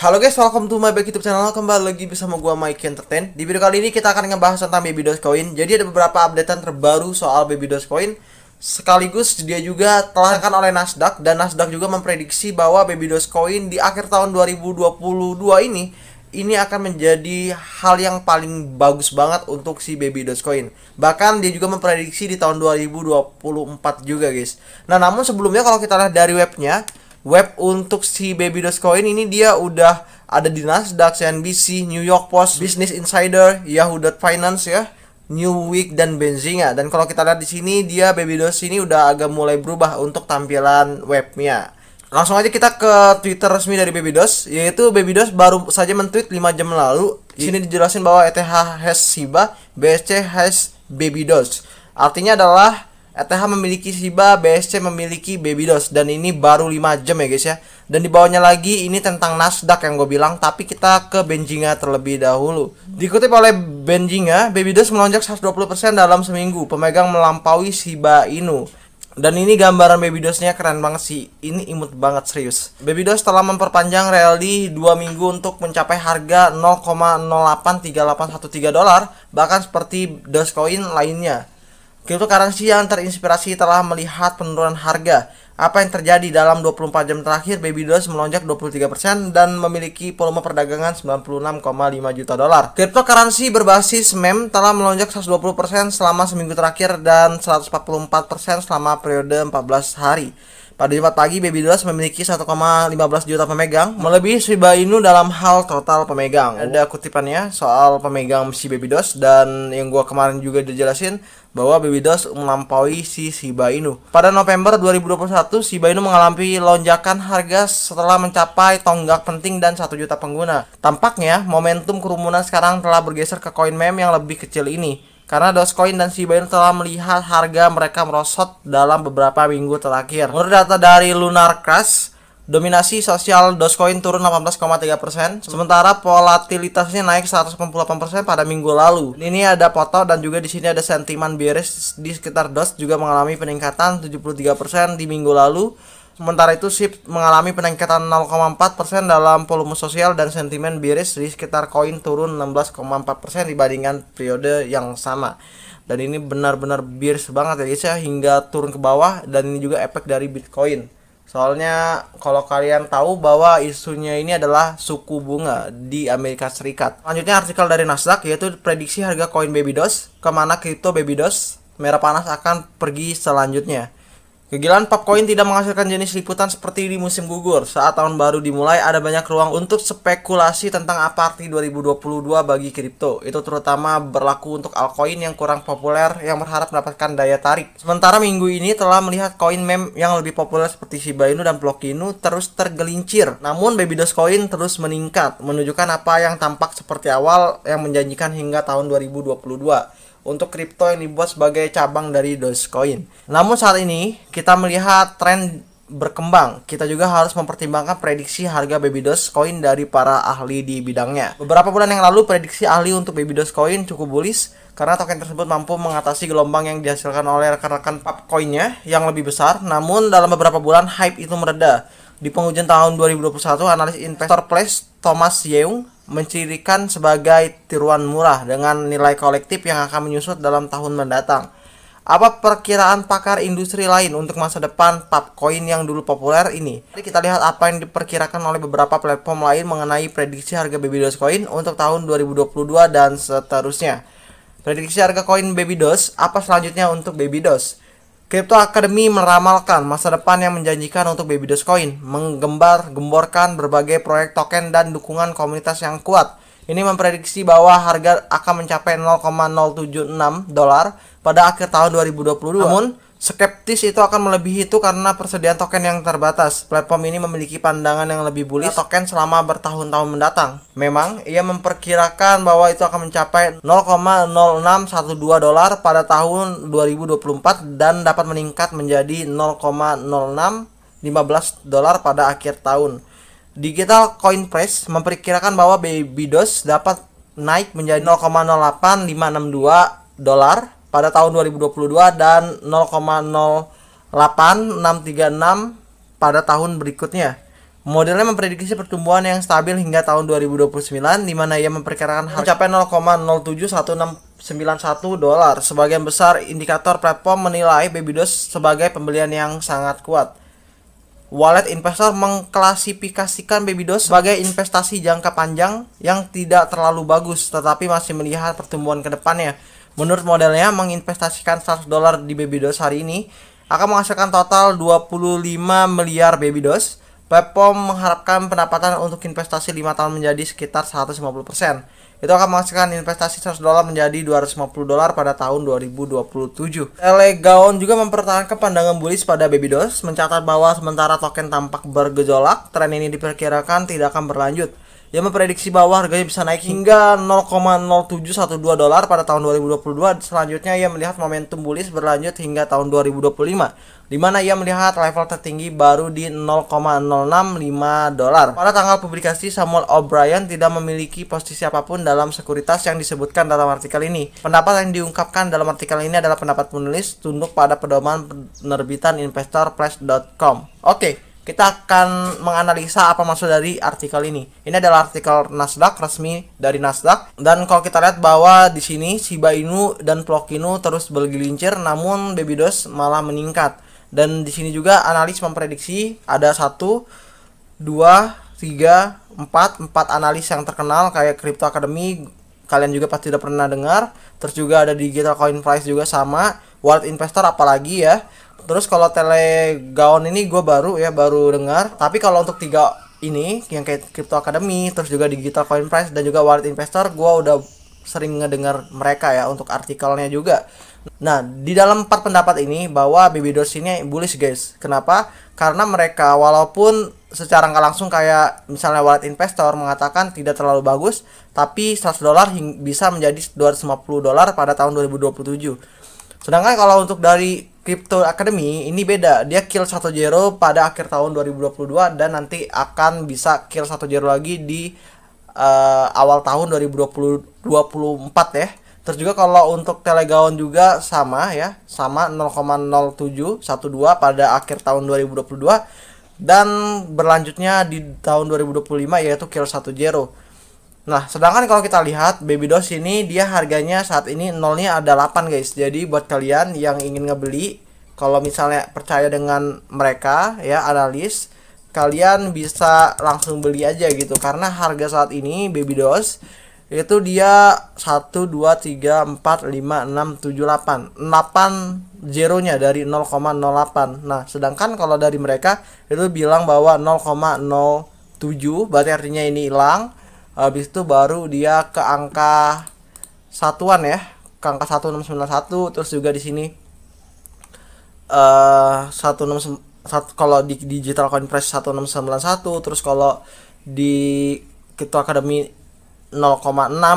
Halo guys, welcome to my back YouTube channel. Kembali lagi bersama gua Mike Entertain. Di video kali ini kita akan ngebahas tentang Baby Coin. Jadi ada beberapa updatean terbaru soal Baby Coin. Sekaligus dia juga telah oleh Nasdaq dan Nasdaq juga memprediksi bahwa Baby Coin di akhir tahun 2022 ini ini akan menjadi hal yang paling bagus banget untuk si Baby Coin. Bahkan dia juga memprediksi di tahun 2024 juga, guys. Nah, namun sebelumnya kalau kita lihat dari webnya, web untuk si Baby Coin ini dia udah ada di Nasdaq, CNBC, New York Post, Business Insider, Yahoo Finance ya. New Week dan Benzinga dan kalau kita lihat di sini dia Babydos ini udah agak mulai berubah untuk tampilan webnya langsung aja kita ke Twitter resmi dari Babydos yaitu Babydos baru saja mentweet 5 jam lalu di sini dijelasin bahwa ETH hash Shiba BSC hash Babydos artinya adalah ETH memiliki Shiba, BSC memiliki Babydos dan ini baru 5 jam ya guys ya. Dan di bawahnya lagi ini tentang Nasdaq yang gue bilang tapi kita ke Benjinga terlebih dahulu. Dikutip oleh Benjinga, Babydos melonjak 120% dalam seminggu, pemegang melampaui Shiba Inu. Dan ini gambaran Babydosnya keren banget sih. Ini imut banget serius. Babydos telah memperpanjang rally 2 minggu untuk mencapai harga 0,083813 dolar bahkan seperti Dogecoin lainnya. Cryptocurrency yang terinspirasi telah melihat penurunan harga. Apa yang terjadi dalam 24 jam terakhir, Baby Doge melonjak 23% dan memiliki volume perdagangan 96,5 juta dolar. Cryptocurrency berbasis mem telah melonjak 120% selama seminggu terakhir dan 144% selama periode 14 hari. Pada Jumat pagi, Baby Dolls memiliki 1,15 juta pemegang, melebihi Shiba Inu dalam hal total pemegang. Ada kutipannya soal pemegang si Baby Dolls dan yang gua kemarin juga dijelasin bahwa Baby Dolls melampaui si Shiba Inu. Pada November 2021, Shiba Inu mengalami lonjakan harga setelah mencapai tonggak penting dan 1 juta pengguna. Tampaknya momentum kerumunan sekarang telah bergeser ke koin meme yang lebih kecil ini karena Dogecoin dan Shiba Inu telah melihat harga mereka merosot dalam beberapa minggu terakhir. Menurut data dari Lunar Crash, dominasi sosial Dogecoin turun 18,3%, sementara volatilitasnya naik persen pada minggu lalu. Ini ada foto dan juga di sini ada sentimen bearish di sekitar Doge juga mengalami peningkatan 73% di minggu lalu Sementara itu, SIP mengalami peningkatan 0,4% dalam volume sosial dan sentimen bearish di sekitar koin turun 16,4% dibandingkan periode yang sama. Dan ini benar-benar bearish banget ya guys ya, hingga turun ke bawah dan ini juga efek dari Bitcoin. Soalnya kalau kalian tahu bahwa isunya ini adalah suku bunga di Amerika Serikat. Selanjutnya artikel dari Nasdaq yaitu prediksi harga koin Babydos kemana kripto Babydos merah panas akan pergi selanjutnya. Kegilaan Popcoin tidak menghasilkan jenis liputan seperti di musim gugur. Saat tahun baru dimulai, ada banyak ruang untuk spekulasi tentang apa arti 2022 bagi kripto. Itu terutama berlaku untuk altcoin yang kurang populer yang berharap mendapatkan daya tarik. Sementara minggu ini telah melihat koin meme yang lebih populer seperti Shiba Inu dan Inu terus tergelincir. Namun Baby Babydos Coin terus meningkat, menunjukkan apa yang tampak seperti awal yang menjanjikan hingga tahun 2022 untuk kripto yang dibuat sebagai cabang dari Dogecoin. Namun saat ini kita melihat tren berkembang. Kita juga harus mempertimbangkan prediksi harga baby Dogecoin dari para ahli di bidangnya. Beberapa bulan yang lalu prediksi ahli untuk baby Dogecoin cukup bullish karena token tersebut mampu mengatasi gelombang yang dihasilkan oleh rekan-rekan coinnya yang lebih besar. Namun dalam beberapa bulan hype itu mereda. Di penghujung tahun 2021, analis investor Place Thomas Yeung mencirikan sebagai tiruan murah dengan nilai kolektif yang akan menyusut dalam tahun mendatang. Apa perkiraan pakar industri lain untuk masa depan pub coin yang dulu populer ini? Jadi kita lihat apa yang diperkirakan oleh beberapa platform lain mengenai prediksi harga baby dose coin untuk tahun 2022 dan seterusnya. Prediksi harga koin baby dose. apa selanjutnya untuk baby dose? Crypto Academy meramalkan masa depan yang menjanjikan untuk baby Dogecoin, menggembar-gemborkan berbagai proyek token dan dukungan komunitas yang kuat. Ini memprediksi bahwa harga akan mencapai 0,076 dolar pada akhir tahun 2022. Namun, Skeptis itu akan melebihi itu karena persediaan token yang terbatas. Platform ini memiliki pandangan yang lebih bullish iya. token selama bertahun-tahun mendatang. Memang, ia memperkirakan bahwa itu akan mencapai 0,0612 dolar pada tahun 2024 dan dapat meningkat menjadi 0,0615 dolar pada akhir tahun. Digital Coin Press memperkirakan bahwa Babydos dapat naik menjadi 0,08562 dolar pada tahun 2022 dan 0,08636 pada tahun berikutnya. Modelnya memprediksi pertumbuhan yang stabil hingga tahun 2029 di mana ia memperkirakan mencapai 0,071691 dolar. Sebagian besar indikator platform menilai Babydos sebagai pembelian yang sangat kuat. Wallet investor mengklasifikasikan Babydos sebagai investasi jangka panjang yang tidak terlalu bagus tetapi masih melihat pertumbuhan ke depannya. Menurut modelnya, menginvestasikan 100 dolar di Baby Dos hari ini akan menghasilkan total 25 miliar Baby Dos. Pepom mengharapkan pendapatan untuk investasi 5 tahun menjadi sekitar 150%. Itu akan menghasilkan investasi 100 dolar menjadi 250 dolar pada tahun 2027. Elegaon juga mempertahankan pandangan bullish pada Baby Babydos, mencatat bahwa sementara token tampak bergejolak, tren ini diperkirakan tidak akan berlanjut yang memprediksi bahwa harganya bisa naik hingga 0,0712 dolar pada tahun 2022. Selanjutnya ia melihat momentum bullish berlanjut hingga tahun 2025 di mana ia melihat level tertinggi baru di 0,065 dolar. Pada tanggal publikasi, Samuel O'Brien tidak memiliki posisi apapun dalam sekuritas yang disebutkan dalam artikel ini. Pendapat yang diungkapkan dalam artikel ini adalah pendapat penulis tunduk pada pedoman penerbitan investorpress.com. Oke, okay kita akan menganalisa apa maksud dari artikel ini. Ini adalah artikel Nasdaq resmi dari Nasdaq dan kalau kita lihat bahwa di sini Shiba Inu dan Plokinu terus bergelincir namun baby malah meningkat. Dan di sini juga analis memprediksi ada satu dua tiga empat empat analis yang terkenal kayak Crypto Academy kalian juga pasti udah pernah dengar terus juga ada digital coin price juga sama World investor apalagi ya Terus kalau tele gaon ini gue baru ya baru dengar. Tapi kalau untuk tiga ini yang kayak Crypto Academy, terus juga Digital Coin Price dan juga Wallet Investor, gue udah sering ngedengar mereka ya untuk artikelnya juga. Nah, di dalam empat pendapat ini bahwa Baby Doors ini bullish guys. Kenapa? Karena mereka walaupun secara nggak langsung kayak misalnya wallet investor mengatakan tidak terlalu bagus, tapi 100 dolar bisa menjadi 250 dolar pada tahun 2027. Sedangkan kalau untuk dari Crypto Academy ini beda. Dia kill satu Zero pada akhir tahun 2022 dan nanti akan bisa kill satu Zero lagi di uh, awal tahun 2020 ya. Terus juga kalau untuk Telegaon juga sama ya, sama 0,0712 pada akhir tahun 2022 dan berlanjutnya di tahun 2025 yaitu kill satu Zero. Nah, sedangkan kalau kita lihat baby dos ini dia harganya saat ini nolnya ada 8 guys. Jadi buat kalian yang ingin ngebeli kalau misalnya percaya dengan mereka ya analis kalian bisa langsung beli aja gitu karena harga saat ini baby dos itu dia 1 2 3 4 5 6 7 8 8 zeronya dari 0,08 nah sedangkan kalau dari mereka itu bilang bahwa 0,07 berarti artinya ini hilang habis itu baru dia ke angka satuan ya ke angka 1691 terus juga di sini eh uh, 16 kalau di digital coin press 1691 terus kalau di Crypto Academy 0,6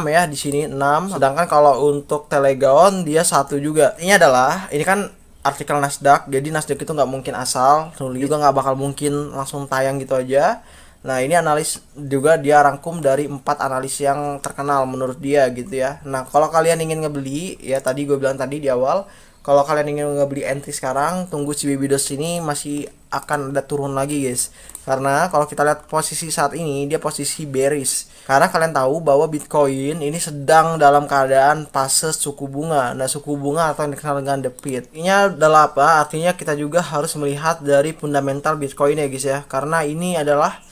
ya di sini 6 sedangkan kalau untuk Telegon dia satu juga ini adalah ini kan artikel Nasdaq jadi Nasdaq itu nggak mungkin asal juga nggak bakal mungkin langsung tayang gitu aja Nah, ini analis juga dia rangkum dari empat analis yang terkenal menurut dia gitu ya. Nah, kalau kalian ingin ngebeli ya tadi gue bilang tadi di awal, kalau kalian ingin ngebeli entry sekarang, tunggu si Bibidos ini masih akan ada turun lagi, guys. Karena kalau kita lihat posisi saat ini, dia posisi bearish. Karena kalian tahu bahwa Bitcoin ini sedang dalam keadaan fase suku bunga. Nah, suku bunga atau yang dikenal dengan the pit. Ini adalah apa? Artinya kita juga harus melihat dari fundamental Bitcoin ya, guys ya. Karena ini adalah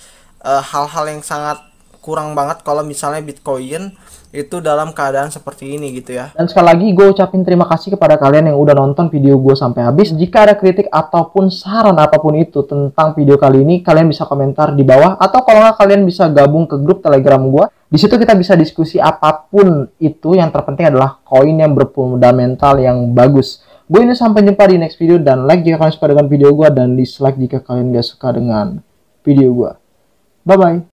Eh, hal-hal uh, yang sangat kurang banget kalau misalnya Bitcoin itu dalam keadaan seperti ini gitu ya. Dan sekali lagi gue ucapin terima kasih kepada kalian yang udah nonton video gue sampai habis. Jika ada kritik ataupun saran apapun itu tentang video kali ini, kalian bisa komentar di bawah atau kalau nggak kalian bisa gabung ke grup Telegram gue. Di situ kita bisa diskusi apapun itu. Yang terpenting adalah koin yang berfundamental yang bagus. Gue ini sampai jumpa di next video dan like jika kalian suka dengan video gue dan dislike jika kalian gak suka dengan video gue. Bye bye.